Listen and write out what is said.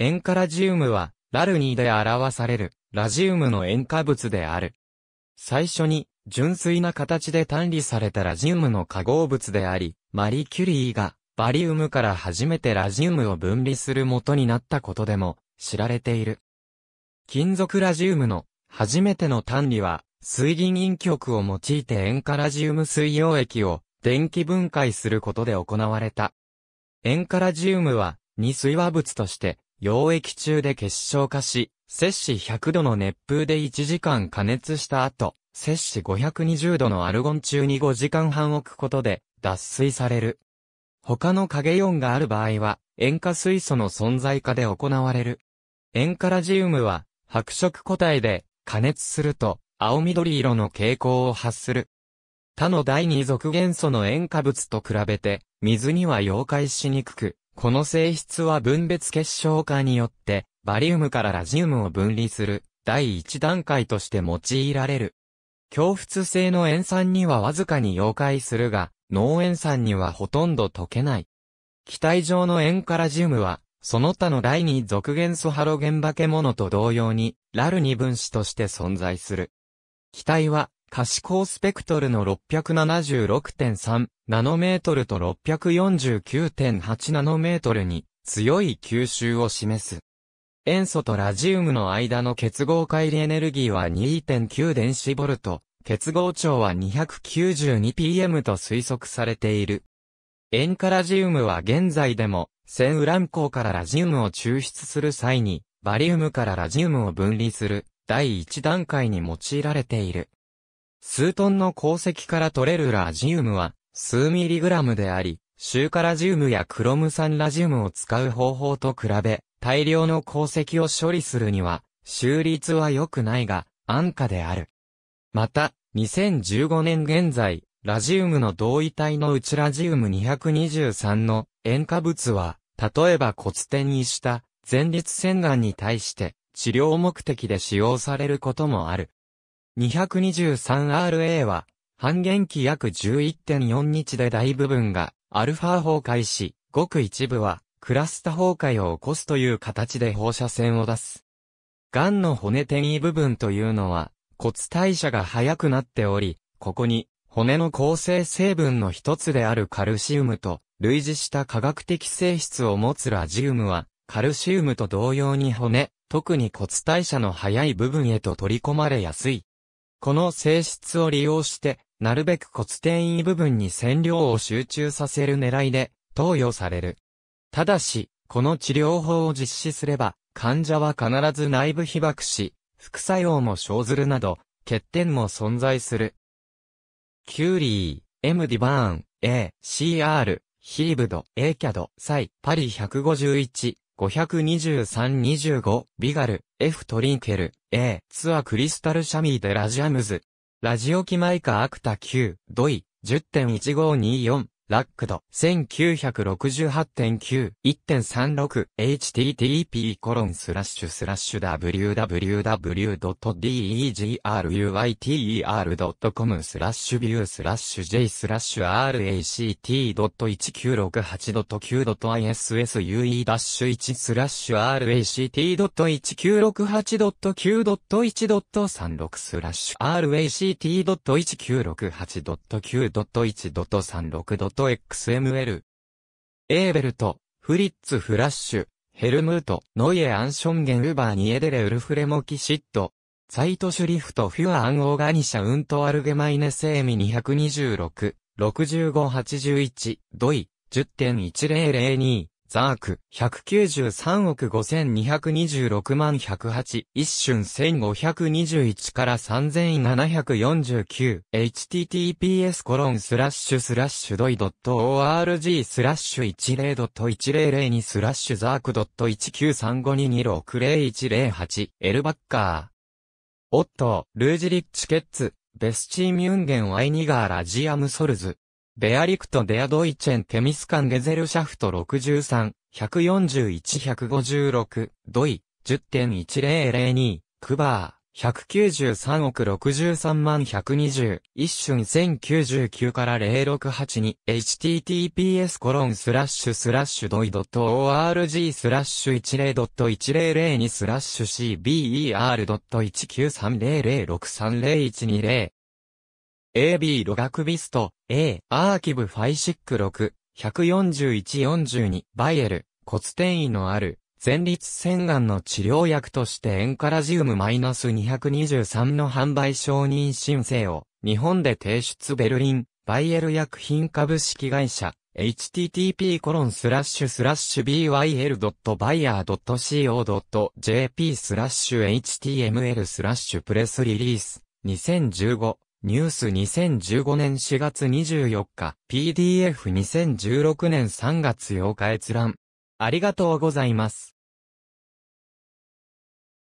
塩化ラジウムは、ラルニーで表される、ラジウムの塩化物である。最初に、純粋な形で単理されたラジウムの化合物であり、マリキュリーが、バリウムから初めてラジウムを分離する元になったことでも、知られている。金属ラジウムの、初めての単理は、水銀陰極を用いて塩化ラジウム水溶液を、電気分解することで行われた。塩化ラジウムは、二水和物として、溶液中で結晶化し、摂氏100度の熱風で1時間加熱した後、摂氏520度のアルゴン中に5時間半置くことで脱水される。他の影音がある場合は、塩化水素の存在化で行われる。塩化ラジウムは、白色個体で加熱すると、青緑色の傾向を発する。他の第二属元素の塩化物と比べて、水には溶解しにくく、この性質は分別結晶化によって、バリウムからラジウムを分離する第一段階として用いられる。強物性の塩酸にはわずかに溶解するが、脳塩酸にはほとんど溶けない。気体上の塩化ラジウムは、その他の第二属元素ハロゲン化け物と同様に、ラル二分子として存在する。気体は、可視光スペクトルの676.3ナノメートルと649.8ナノメートルに強い吸収を示す。塩素とラジウムの間の結合乖離エネルギーは2.9電子ボルト、結合長は 292pm と推測されている。塩化ラジウムは現在でも、線ウラン鉱からラジウムを抽出する際に、バリウムからラジウムを分離する、第1段階に用いられている。数トンの鉱石から取れるラジウムは数ミリグラムであり、シカラジウムやクロム酸ラジウムを使う方法と比べ、大量の鉱石を処理するには、収率は良くないが、安価である。また、2015年現在、ラジウムの同位体のうちラジウム223の塩化物は、例えば骨点にした前立腺がんに対して治療目的で使用されることもある。223RA は、半減期約11.4日で大部分がアルファ崩壊し、ごく一部はクラスタ崩壊を起こすという形で放射線を出す。癌の骨転移部分というのは骨代謝が早くなっており、ここに骨の構成成分の一つであるカルシウムと類似した化学的性質を持つラジウムは、カルシウムと同様に骨、特に骨代謝の早い部分へと取り込まれやすいこの性質を利用して、なるべく骨転移部分に線量を集中させる狙いで、投与される。ただし、この治療法を実施すれば、患者は必ず内部被爆し、副作用も生ずるなど、欠点も存在する。キューリー、M ディバーン、A、CR、ヒーブド、A キャド、サイ、パリ151、523-25、ビガル、F トリンケル、A、ツアクリスタルシャミーデラジアムズ。ラジオキマイカアクタ9、ドイ、10.1524。ラックド、1968.9、1.36、http コロンスラッシュスラッシュ www.degrutер.com スラッシュビュースラッシュ j スラッシュ r a c t 1 9 6 8 q i s s u e 1スラッシュ r a c 1 9 6 8 q 1 3 6スラッシュ r a c 1 9 6 8 q 1 3 6ト XML。エーベルト、フリッツ・フラッシュ、ヘルムート、ノイエ・アンションゲン・ウバー・ニエデレ・ウルフレモ・キシット、サイト・シュリフト・フュア・アン・オーガニシャ・ウント・アルゲマイネ・セーミ226、6581、ドイ、10.1002、ザーク、193億5226万108、一瞬1521から3749、https コロンスラッシュスラッシュドイドット org スラッシュ10ドット1002スラッシュザークドット19352260108、エルバッカー。オットルージリッチケッツ、ベスチーミュンゲンワイニガーラジアムソルズ。ベアリクト・デア・ドイチェン・テミスカン・ゲゼルシャフト63、141-156、ドイ、10.1002、クバー、193億63万120、一瞬1099から0682、https コロンスラッシュスラッシュドイドット org スラッシュ10ドット1002スラッシュ cber ドット1930063010 AB ロガクビスト、A、アーキブファイシック6、141-42、バイエル、骨転移のある、前立腺がんの治療薬としてエンカラジウム -223 の販売承認申請を、日本で提出ベルリン、バイエル薬品株式会社、http コロンスラッシュスラッシュ byl.buyer.co.jp スラッシュ html スラッシュプレスリリース2015ニュース2015年4月24日、PDF2016 年3月8日閲覧。ありがとうございます。